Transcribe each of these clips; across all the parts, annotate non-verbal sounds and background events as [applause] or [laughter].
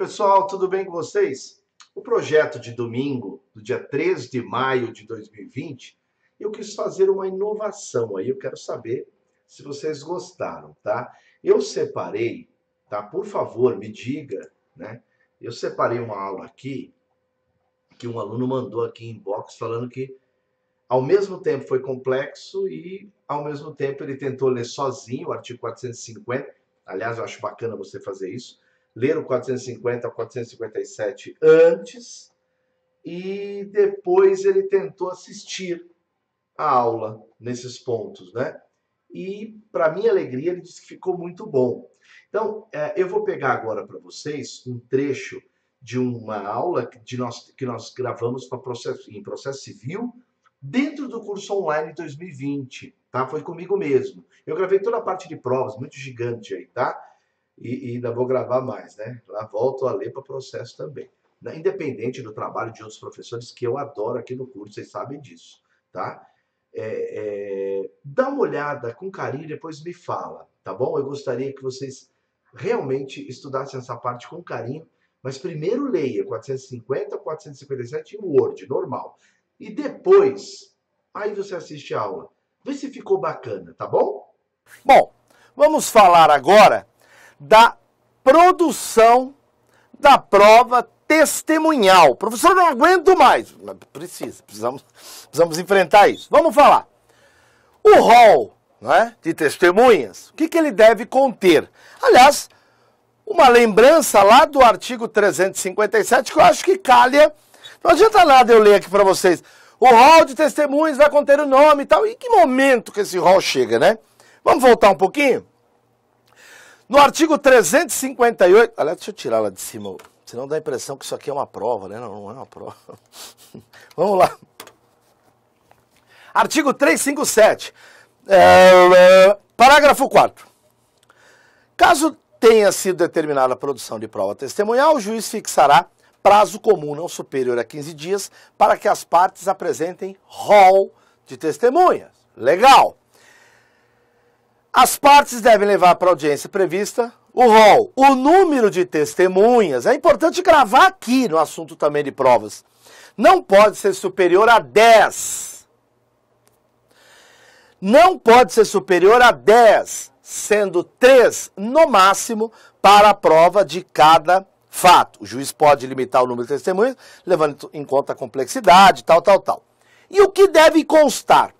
pessoal, tudo bem com vocês? O projeto de domingo, do dia 3 de maio de 2020, eu quis fazer uma inovação aí, eu quero saber se vocês gostaram, tá? Eu separei, tá? Por favor, me diga, né? Eu separei uma aula aqui que um aluno mandou aqui em box falando que ao mesmo tempo foi complexo e ao mesmo tempo ele tentou ler sozinho o artigo 450. Aliás, eu acho bacana você fazer isso ler o 450 457 antes e depois ele tentou assistir a aula nesses pontos, né? E, para minha alegria, ele disse que ficou muito bom. Então, é, eu vou pegar agora para vocês um trecho de uma aula de nós, que nós gravamos processo, em processo civil dentro do curso online 2020, tá? Foi comigo mesmo. Eu gravei toda a parte de provas, muito gigante aí, tá? e, e ainda vou gravar mais, né? Lá volto a ler para processo também. Né? Independente do trabalho de outros professores que eu adoro aqui no curso, vocês sabem disso, tá? É, é, dá uma olhada com carinho e depois me fala, tá bom? Eu gostaria que vocês realmente estudassem essa parte com carinho, mas primeiro leia 450, 457 em Word, normal. E depois, aí você assiste a aula. Vê se ficou bacana, tá bom? Bom, vamos falar agora da produção da prova testemunhal. Professor, não aguento mais. Precisa, precisamos, precisamos enfrentar isso. Vamos falar. O rol né, de testemunhas, o que, que ele deve conter? Aliás, uma lembrança lá do artigo 357 que eu acho que calha. Não adianta nada eu ler aqui para vocês. O rol de testemunhas vai conter o nome e tal. E que momento que esse rol chega, né? Vamos voltar um pouquinho? No artigo 358, aliás, deixa eu tirar lá de cima, senão dá a impressão que isso aqui é uma prova, né? Não, não é uma prova. [laughs] Vamos lá. Artigo 357, é, parágrafo 4. Caso tenha sido determinada a produção de prova testemunhal, o juiz fixará prazo comum não superior a 15 dias para que as partes apresentem rol de testemunhas. Legal. As partes devem levar para a audiência prevista o rol, o número de testemunhas. É importante gravar aqui no assunto também de provas. Não pode ser superior a 10. Não pode ser superior a 10, sendo 3 no máximo para a prova de cada fato. O juiz pode limitar o número de testemunhas, levando em conta a complexidade, tal, tal, tal. E o que deve constar?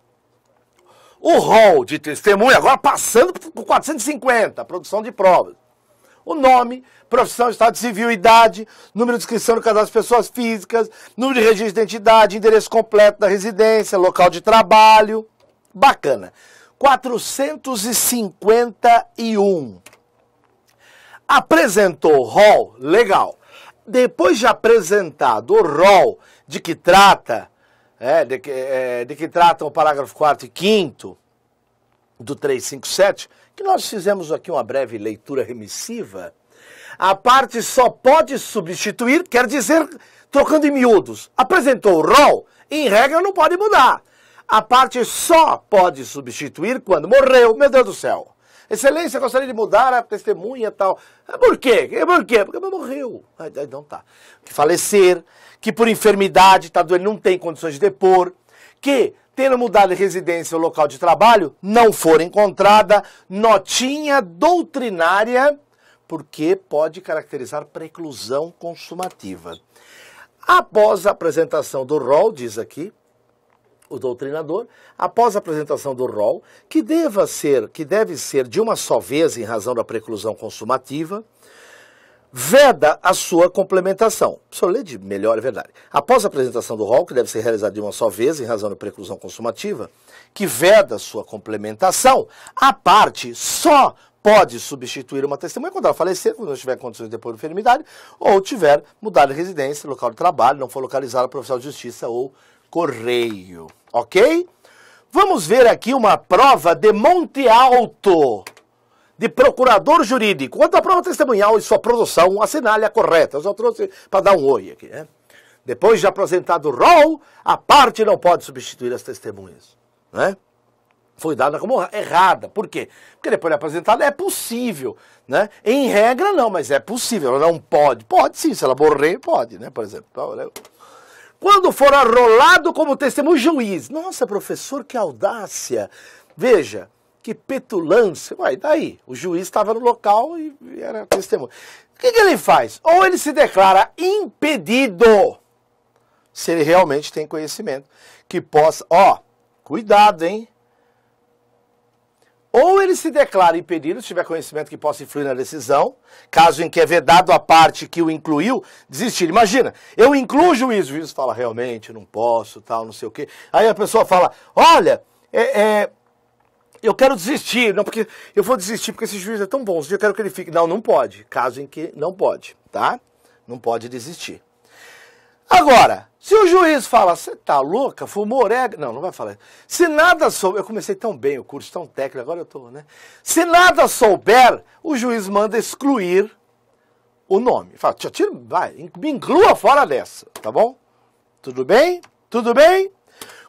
O rol de testemunha agora passando por 450, produção de provas. O nome, profissão, estado civil, idade, número de inscrição no cadastro de pessoas físicas, número de registro de identidade, endereço completo da residência, local de trabalho. Bacana. 451. Apresentou rol, legal. Depois de apresentado o rol de que trata é, de, que, é, de que tratam o parágrafo 4 e 5 do 357, que nós fizemos aqui uma breve leitura remissiva, a parte só pode substituir, quer dizer, trocando em miúdos, apresentou o rol, em regra não pode mudar. A parte só pode substituir quando morreu, meu Deus do céu. Excelência, gostaria de mudar a testemunha e tal. Ah, por quê? Eh, por quê? Porque morreu. Ah, então, então tá. Que falecer, que por enfermidade está ele não tem condições de depor, que tendo mudado de residência ou local de trabalho, não for encontrada notinha doutrinária, porque pode caracterizar preclusão consumativa. Após a apresentação do rol, diz aqui, o doutrinador, após a apresentação do rol, que deva ser, que deve ser de uma só vez em razão da preclusão consumativa, veda a sua complementação. Preciso ler de melhor, é verdade. Após a apresentação do rol, que deve ser realizada de uma só vez em razão da preclusão consumativa, que veda a sua complementação, a parte só pode substituir uma testemunha quando ela falecer, quando não tiver condições de depor enfermidade, ou tiver mudado de residência, local de trabalho, não for localizada a profissional de justiça ou correio ok? Vamos ver aqui uma prova de Monte Alto, de procurador jurídico. Quanto à prova testemunhal e sua produção, assinale a correta. Eu só trouxe para dar um oi aqui, né? Depois de apresentado o rol, a parte não pode substituir as testemunhas, né? Foi dada como errada. Por quê? Porque depois de apresentada é possível, né? Em regra não, mas é possível. Ela não pode. Pode sim, se ela morrer, pode, né? Por exemplo. Então, né? Quando for arrolado como testemunho juiz. Nossa, professor, que audácia. Veja, que petulância. Uai, daí? O juiz estava no local e era testemunho. O que, que, ele faz? Ou ele se declara impedido, se ele realmente tem conhecimento, que possa. Ó, cuidado, hein? Ou ele se declara impedido, se tiver conhecimento que possa influir na decisão, caso em que é vedado a parte que o incluiu, desistir. Imagina, eu incluo o juiz, o juiz fala, realmente, não posso, tal, não sei o quê. Aí a pessoa fala, olha, é, é, eu quero desistir, não, porque eu vou desistir porque esse juiz é tão bom, eu quero que ele fique. Não, não pode, caso em que não pode, tá? Não pode desistir. Agora, se o juiz fala, você tá louca, fumou orégano, não, não vai falar. Se nada souber, eu comecei tão bem o curso, tão técnico, agora eu tô, né? Se nada souber, o juiz manda excluir o nome. Fala, tira, vai, me inclua fora dessa, tá bom? Tudo bem? Tudo bem?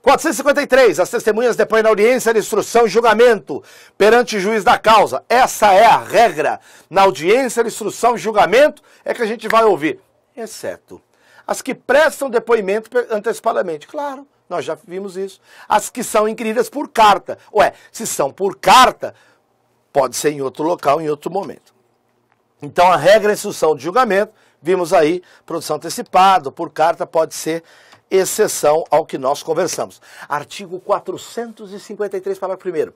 453, as testemunhas depõem na audiência de instrução e julgamento perante o juiz da causa. Essa é a regra. Na audiência de instrução e julgamento é que a gente vai ouvir, exceto as que prestam depoimento antecipadamente. Claro, nós já vimos isso. As que são inquiridas por carta. Ué, se são por carta, pode ser em outro local, em outro momento. Então, a regra e é instrução de julgamento, vimos aí, produção antecipada, por carta, pode ser exceção ao que nós conversamos. Artigo 453, parágrafo 1.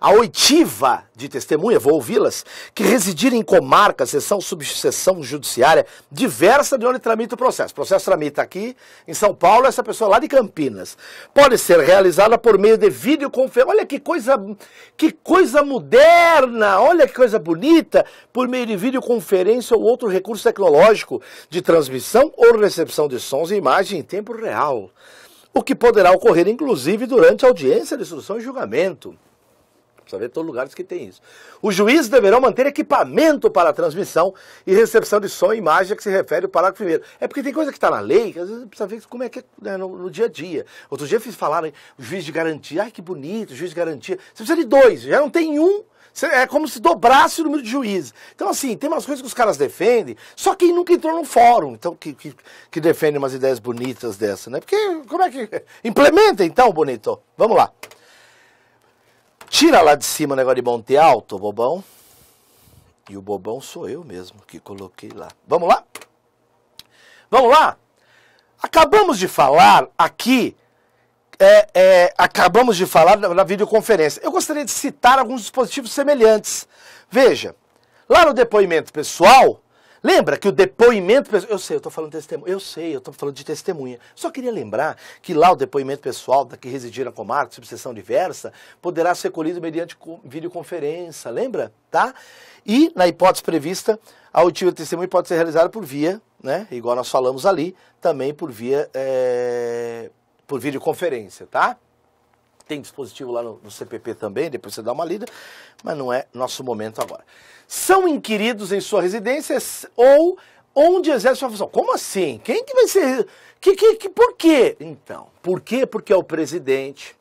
A oitiva de testemunha, vou ouvi-las, que residirem em comarca, sessão, subseção judiciária, diversa de onde tramita o processo. O processo tramita aqui em São Paulo, essa pessoa lá de Campinas. Pode ser realizada por meio de videoconferência. Olha que coisa, que coisa moderna, olha que coisa bonita, por meio de videoconferência ou outro recurso tecnológico de transmissão ou recepção de sons e imagens em tempo real o que poderá ocorrer inclusive durante a audiência de instrução e julgamento. Precisa ver todos os lugares que tem isso. Os juízes deverão manter equipamento para transmissão e recepção de som e imagem a que se refere o parágrafo primeiro. É porque tem coisa que está na lei, que às vezes precisa ver como é que é né, no, no, dia a dia. Outro dia fiz falar, o né, juiz de garantia, ai que bonito, juiz de garantia. Você precisa de dois, já não tem um. É como se dobrasse o número de juízes. Então, assim, tem umas coisas que os caras defendem, só quem nunca entrou num fórum, então, que, que, que defende umas ideias bonitas dessa, né? Porque, como é que. Implementa, então, bonito. Vamos lá. Tira lá de cima o negócio de monte alto, bobão. E o bobão sou eu mesmo que coloquei lá. Vamos lá? Vamos lá? Acabamos de falar aqui, é, é, acabamos de falar na, na videoconferência. Eu gostaria de citar alguns dispositivos semelhantes. Veja, lá no depoimento pessoal, Lembra que o depoimento. pessoal, Eu sei, eu estou falando de testemunha. Eu sei, eu estou falando de testemunha. Só queria lembrar que lá o depoimento pessoal da que residir na comarca, subseção diversa, poderá ser colhido mediante videoconferência. Lembra? Tá? E, na hipótese prevista, a autiva de pode ser realizada por via, né? Igual nós falamos ali, também por via. É, por videoconferência, tá? tem dispositivo lá no, no, CPP também, depois você dá uma lida, mas não é nosso momento agora. São inquiridos em sua residência ou onde exerce sua função. Como assim? Quem que vai ser... Que, que, que, por quê? Então, por quê? Porque é o presidente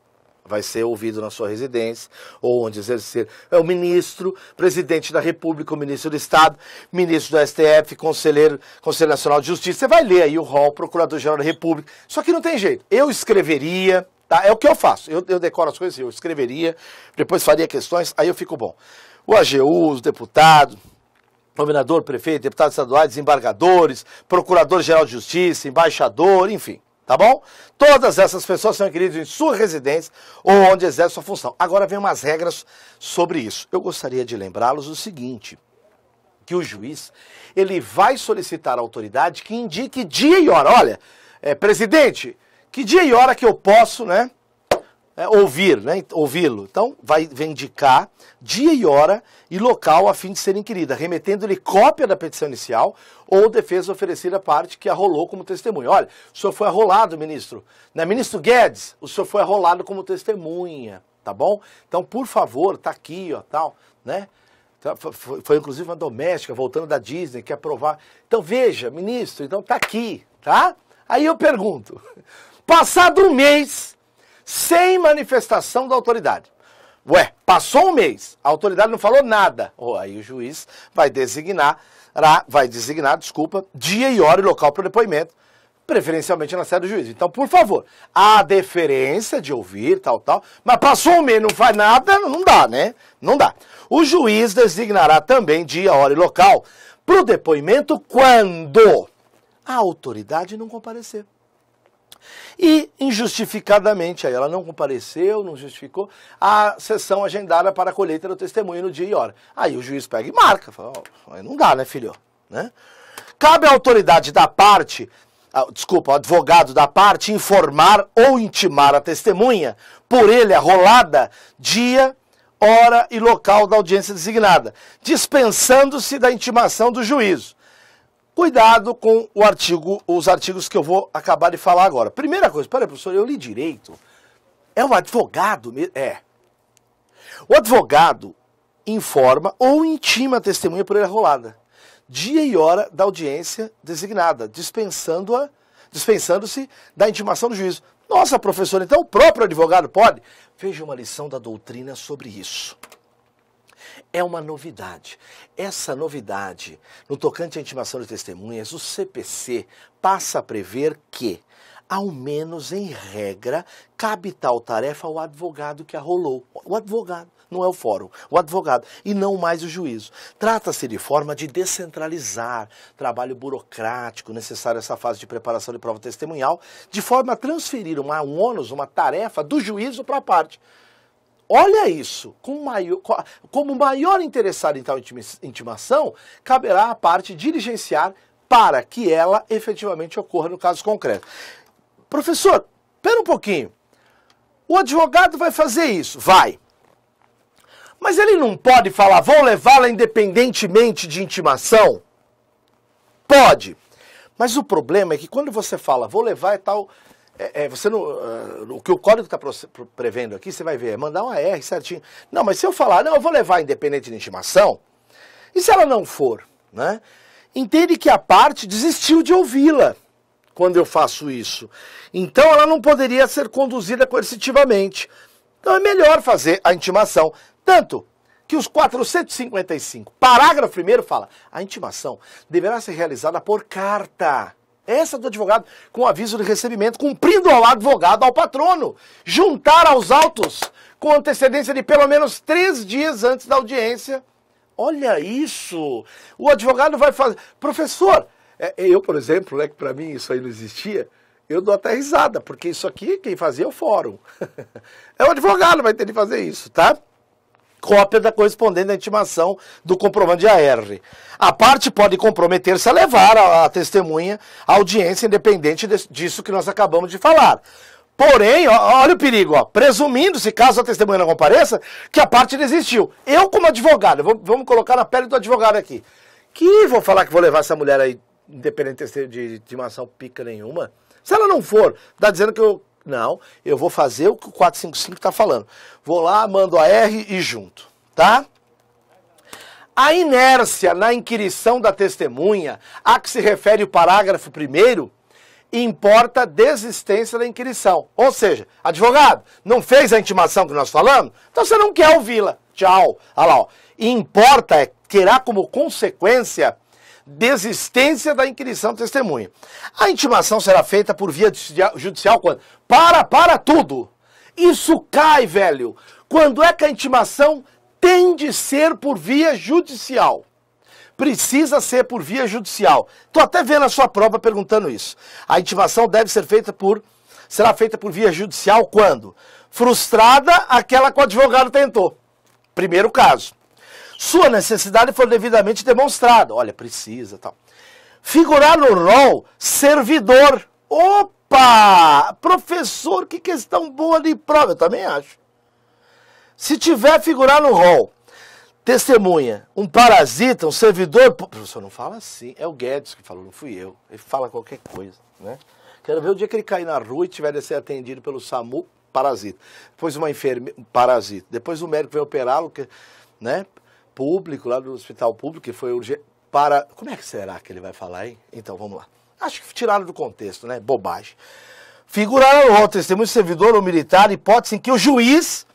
vai ser ouvido na sua residência ou onde exercer. É o ministro, presidente da República, o ministro do Estado, ministro do STF, conselheiro, Conselho Nacional de Justiça. Você vai ler aí o rol, procurador-geral da República. Só que não tem jeito. Eu escreveria, Tá? É o que eu faço. Eu, eu decoro as coisas, eu escreveria, depois faria questões, aí eu fico bom. O AGU, os deputados, governador, prefeito, deputados estaduais, desembargadores, procurador-geral de justiça, embaixador, enfim. Tá bom? Todas essas pessoas são queridas em sua residência ou onde exerce sua função. Agora vem umas regras sobre isso. Eu gostaria de lembrá-los o seguinte: que o juiz ele vai solicitar a autoridade que indique dia e hora. Olha, é, presidente, que dia e hora que eu posso, né? É, ouvir, né? Ouvi-lo. Então, vai, vindicar indicar dia e hora e local a fim de ser inquirida, remetendo-lhe cópia da petição inicial ou defesa oferecida à parte que arrolou como testemunha. Olha, o senhor foi arrolado, ministro. Né? Ministro Guedes, o senhor foi arrolado como testemunha, tá bom? Então, por favor, tá aqui, ó, tal, né? Tá, foi, foi inclusive uma doméstica voltando da Disney que aprovar. Então, veja, ministro, então tá aqui, tá? Aí eu pergunto, Passado um mês, sem manifestação da autoridade. Ué, passou um mês, a autoridade não falou nada. Oh, aí o juiz vai designar, vai designar, desculpa, dia e hora e local para o depoimento, preferencialmente na sede do juiz. Então, por favor, a deferência de ouvir, tal, tal, mas passou um mês, não faz nada, não dá, né? Não dá. O juiz designará também dia, hora e local para o depoimento quando a autoridade não comparecer. E, injustificadamente, aí ela não compareceu, não justificou, a sessão agendada para a colheita do testemunho no dia e hora. Aí o juiz pega e marca. Fala, oh, não dá, né, filho? Né? Cabe à autoridade da parte desculpa, ao advogado da parte informar ou intimar a testemunha por ele arrolada dia, hora e local da audiência designada, dispensando-se da intimação do juízo. Cuidado com o artigo, os artigos que eu vou acabar de falar agora. Primeira coisa, peraí, professor, eu li direito. É o advogado mesmo? É. O advogado informa ou intima a testemunha por rolada, dia e hora da audiência designada, dispensando-a, dispensando-se da intimação do juízo. Nossa, professor, então o próprio advogado pode? Veja uma lição da doutrina sobre isso é uma novidade. Essa novidade, no tocante à intimação de testemunhas, o CPC passa a prever que, ao menos em regra, cabe tal tarefa ao advogado que a rolou. O advogado, não é o fórum, o advogado, e não mais o juízo. Trata-se de forma de descentralizar trabalho burocrático necessário essa fase de preparação de prova testemunhal, de forma a transferir uma, um ônus, uma tarefa do juízo para a parte. Olha isso, com maior, como maior interessado em tal intimação, caberá à parte diligenciar para que ela efetivamente ocorra no caso concreto. Professor, pera um pouquinho. O advogado vai fazer isso? Vai. Mas ele não pode falar, vou levá-la independentemente de intimação? Pode. Mas o problema é que quando você fala, vou levar e tal é, é, você não, uh, o que o código está prevendo aqui, você vai ver, é mandar uma R certinho. Não, mas se eu falar, não, eu vou levar independente de intimação, e se ela não for, né? Entende que a parte desistiu de ouvi-la quando eu faço isso. Então ela não poderia ser conduzida coercitivamente. Então é melhor fazer a intimação. Tanto que os 455, parágrafo 1 fala: a intimação deverá ser realizada por carta essa do advogado com aviso de recebimento, cumprindo ao advogado, ao patrono, juntar aos autos com antecedência de pelo menos três dias antes da audiência. Olha isso! O advogado vai fazer. Professor, é, é, eu, por exemplo, né, que para mim isso aí não existia, eu dou até risada, porque isso aqui quem fazia é o fórum. [laughs] é o advogado vai ter de fazer isso, tá? cópia da correspondente da intimação do comprovante de AR. A parte pode comprometer-se a levar a, a testemunha à audiência independente de, disso que nós acabamos de falar. Porém, ó, olha o perigo, presumindo-se, caso a testemunha não compareça, que a parte desistiu. Eu, como advogado, vou, vamos colocar na pele do advogado aqui, que vou falar que vou levar essa mulher aí, independente de intimação pica nenhuma, se ela não for, está dizendo que eu não, eu vou fazer o que o 455 está falando. Vou lá, mando a R e junto, tá? A inércia na inquirição da testemunha, a que se refere o parágrafo primeiro, importa desistência da inquirição. Ou seja, advogado, não fez a intimação que nós falamos? Então você não quer ouvi-la. Tchau. Olha lá, ó. Importa é terá como consequência desistência da inquisição do testemunha. A intimação será feita por via judicial quando? Para, para tudo! Isso cai, velho! Quando é que a intimação tem de ser por via judicial? Precisa ser por via judicial. Estou até vendo a sua prova perguntando isso. A intimação deve ser feita por. Será feita por via judicial quando? Frustrada aquela que o advogado tentou. Primeiro caso. Sua necessidade for devidamente demonstrada. Olha, precisa tal. Figurar no rol servidor. Opa! Professor, que questão boa de prova. Eu também acho. Se tiver figurar no rol testemunha, um parasita, um servidor. Professor, não fala assim. É o Guedes que falou, não fui eu. Ele fala qualquer coisa, né? Quero ver o dia que ele cair na rua e tiver de ser atendido pelo SAMU, parasita. Depois uma enfermeira, parasita. Depois o médico vai operá-lo, né? público, lá do hospital público, que foi urgente, para. Como é que será que ele vai falar, hein? Então, vamos lá. Acho que tiraram do contexto, né? Bobagem. Figurará outros testemunho servidor ou militar hipótese em que o juiz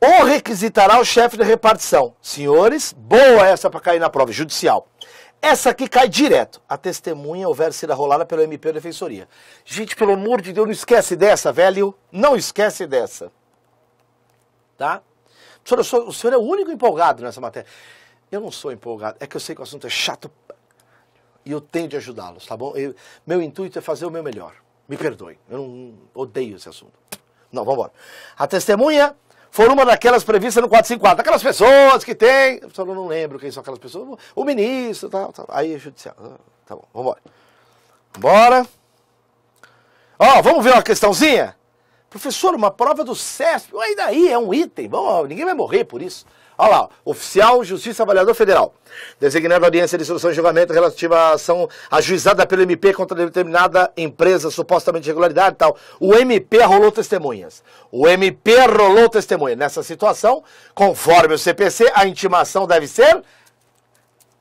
ou requisitará o chefe de repartição. Senhores, boa essa para cair na prova judicial. Essa aqui cai direto. A testemunha houver sido arrolada pelo MP ou Defensoria. Gente, pelo amor de Deus, não esquece dessa, velho. Não esquece dessa. Tá? Senhor, sou, o senhor é o único empolgado nessa matéria. Eu não sou empolgado, é que eu sei que o assunto é chato e eu tenho de ajudá-los, tá bom? Eu, meu intuito é fazer o meu melhor. Me perdoe, eu não odeio esse assunto. Não, vamos embora. A testemunha foi uma daquelas previstas no 454, aquelas pessoas que tem. Eu não lembro quem são aquelas pessoas. O ministro, tal, tal. Aí é judicial. Ah, tá bom, vamos embora. Bora. Ó, vamos ver uma questãozinha? Professor, uma prova do CESP, e daí é um item, Bom, ninguém vai morrer por isso. Olha lá, oficial Justiça Avaliador Federal, designado audiência de instrução e julgamento relativa à ação ajuizada pelo MP contra determinada empresa, supostamente irregularidade e tal. O MP rolou testemunhas. O MP rolou testemunhas. Nessa situação, conforme o CPC, a intimação deve ser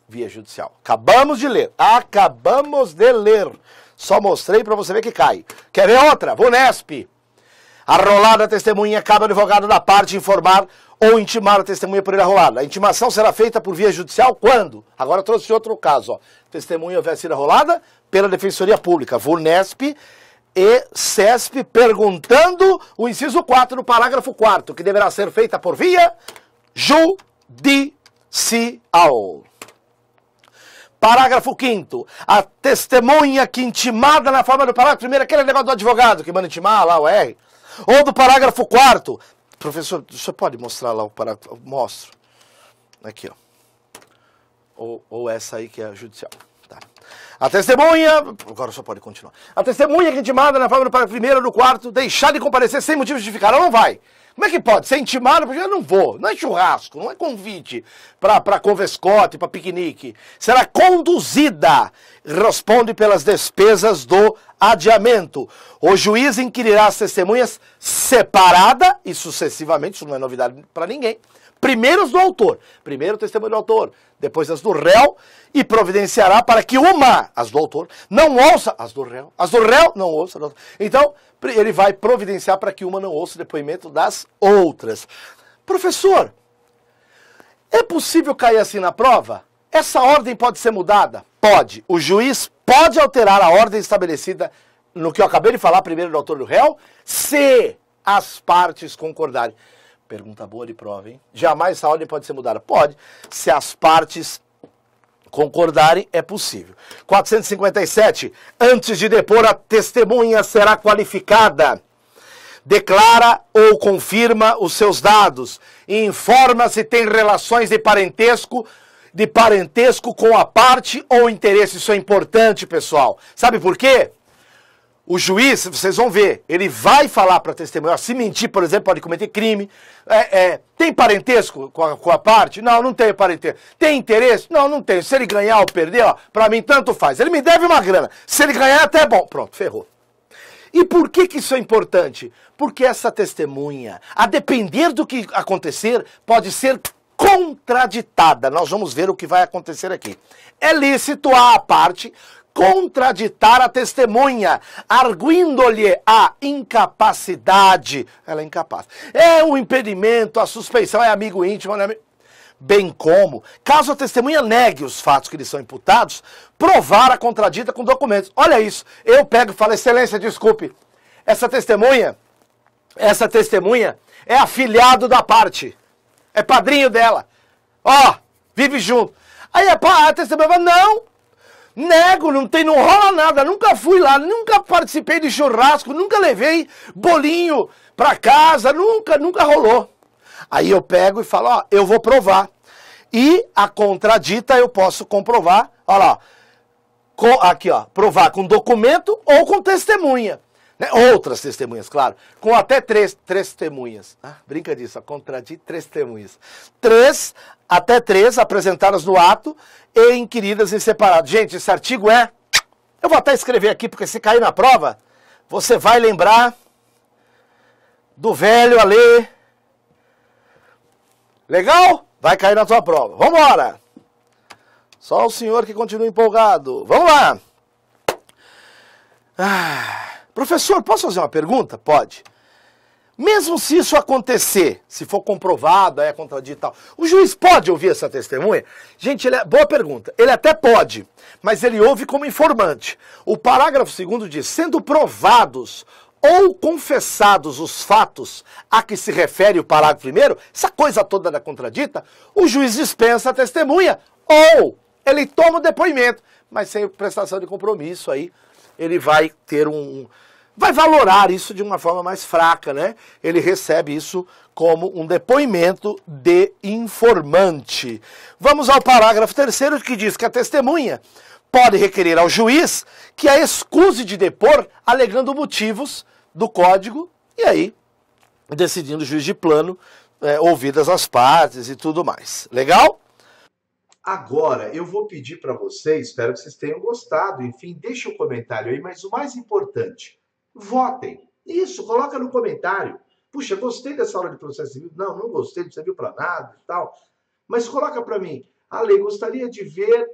via judicial. Acabamos de ler. Acabamos de ler. Só mostrei para você ver que cai. Quer ver outra? Vunesp. Arrolada a testemunha, cabe ao advogado da parte informar ou intimar a testemunha por ir arrolada. A intimação será feita por via judicial quando? Agora trouxe outro caso. Ó. Testemunha houver sido arrolada pela Defensoria Pública, VUNESP e CESP, perguntando o inciso 4 do parágrafo 4 que deverá ser feita por via judicial. Parágrafo 5 A testemunha que intimada na forma do parágrafo primeiro, aquele negócio do advogado que manda intimar lá o R, ou do parágrafo 4 Professor, você pode mostrar lá o parágrafo? Mostro. Aqui, ó. Ou, ou essa aí que é judicial. Tá. A testemunha, agora só pode continuar. A testemunha que é intimada na forma do parágrafo 1 do quarto deixar de comparecer sem motivo justificado, ela não vai. Como é que pode? Ser intimada? Eu não vou. Não é churrasco, não é convite para convescote, para piquenique. Será conduzida, responde pelas despesas do adiamento. O juiz inquirirá as testemunhas separada e sucessivamente, isso não é novidade para ninguém. Primeiros do autor, primeiro o testemunho do autor, depois as do réu, e providenciará para que uma, as do autor, não ouça as do réu, as do réu não ouça. Não. Então, ele vai providenciar para que uma não ouça o depoimento das outras. Professor, é possível cair assim na prova? Essa ordem pode ser mudada? Pode. O juiz pode alterar a ordem estabelecida no que eu acabei de falar, primeiro do autor do réu, se as partes concordarem. Pergunta boa de prova, hein? Jamais essa ordem pode ser mudada. Pode, se as partes concordarem, é possível. 457. Antes de depor, a testemunha será qualificada. Declara ou confirma os seus dados. Informa se tem relações de parentesco de parentesco com a parte ou interesse. Isso é importante, pessoal. Sabe por quê? O juiz, vocês vão ver, ele vai falar para testemunhar. Se mentir, por exemplo, pode cometer crime. É, é, tem parentesco com a, com a, parte? Não, não tem parentesco. Tem interesse? Não, não tem. Se ele ganhar ou perder, ó, para mim tanto faz. Ele me deve uma grana. Se ele ganhar, até é bom. Pronto, ferrou. E por que, que isso é importante? Porque essa testemunha, a depender do que acontecer, pode ser contraditada. Nós vamos ver o que vai acontecer aqui. É lícito a parte contraditar a testemunha, arguindo-lhe a incapacidade. Ela é incapaz. É um impedimento, a suspeição é amigo íntimo, né? bem como, caso a testemunha negue os fatos que lhe são imputados, provar a contradita com documentos. Olha isso, eu pego e falo, excelência, desculpe, essa testemunha, essa testemunha é afiliado da parte é padrinho dela. Ó, oh, vive junto. Aí a testemunha fala, não, nego, não tem, não rola nada, nunca fui lá, nunca participei de churrasco, nunca levei bolinho pra casa, nunca, nunca rolou. Aí eu pego e falo, ó, oh, eu vou provar. E a contradita eu posso comprovar, olha lá, com, aqui ó, provar com documento ou com testemunha. Né? Outras testemunhas, claro. Com até três, três testemunhas. Ah, brinca disso, contradi três testemunhas. Três, até três, apresentadas no ato e inquiridas em separado. Gente, esse artigo é. Eu vou até escrever aqui, porque se cair na prova, você vai lembrar do velho Ale. Legal? Vai cair na sua prova. Vamos embora! Só o senhor que continua empolgado. Vamos lá! Ah. Professor, posso fazer uma pergunta? Pode. Mesmo se isso acontecer, se for comprovado, é contradito e tal, o juiz pode ouvir essa testemunha? Gente, é, boa pergunta. Ele até pode, mas ele ouve como informante. O parágrafo segundo diz: sendo provados ou confessados os fatos a que se refere o parágrafo primeiro, essa coisa toda da contradita, o juiz dispensa a testemunha ou ele toma o depoimento, mas sem prestação de compromisso aí ele vai ter um. Vai valorar isso de uma forma mais fraca, né? Ele recebe isso como um depoimento de informante. Vamos ao parágrafo terceiro que diz que a testemunha pode requerer ao juiz que a excuse de depor, alegando motivos do código, e aí decidindo o juiz de plano, é, ouvidas as partes e tudo mais. Legal? Agora, eu vou pedir para vocês, espero que vocês tenham gostado. Enfim, deixe o um comentário aí, mas o mais importante, votem. Isso, coloca no comentário. Puxa, gostei dessa aula de processo civil. Não, não gostei, não serviu para nada e tal. Mas coloca para mim, Ale, gostaria de ver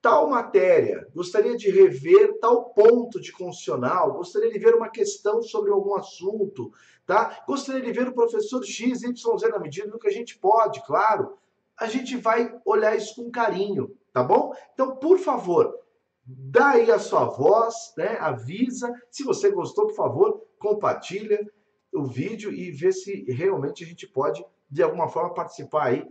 tal matéria, gostaria de rever tal ponto de constitucional, gostaria de ver uma questão sobre algum assunto, tá? Gostaria de ver o professor X, Z na medida do que a gente pode, claro a gente vai olhar isso com carinho, tá bom? Então, por favor, dá aí a sua voz, né? Avisa. Se você gostou, por favor, compartilha o vídeo e vê se realmente a gente pode, de alguma forma, participar aí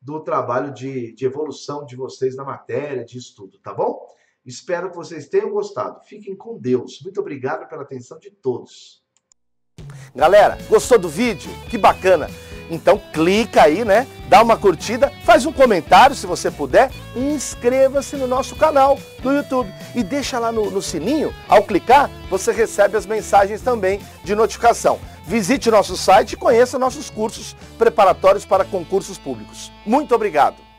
do trabalho de, de evolução de vocês na matéria, de estudo, tá bom? Espero que vocês tenham gostado. Fiquem com Deus. Muito obrigado pela atenção de todos. Galera, gostou do vídeo? Que bacana! Então clica aí, né? Dá uma curtida, faz um comentário se você puder, inscreva-se no nosso canal do YouTube e deixa lá no, no sininho. Ao clicar, você recebe as mensagens também de notificação. Visite nosso site e conheça nossos cursos preparatórios para concursos públicos. Muito obrigado!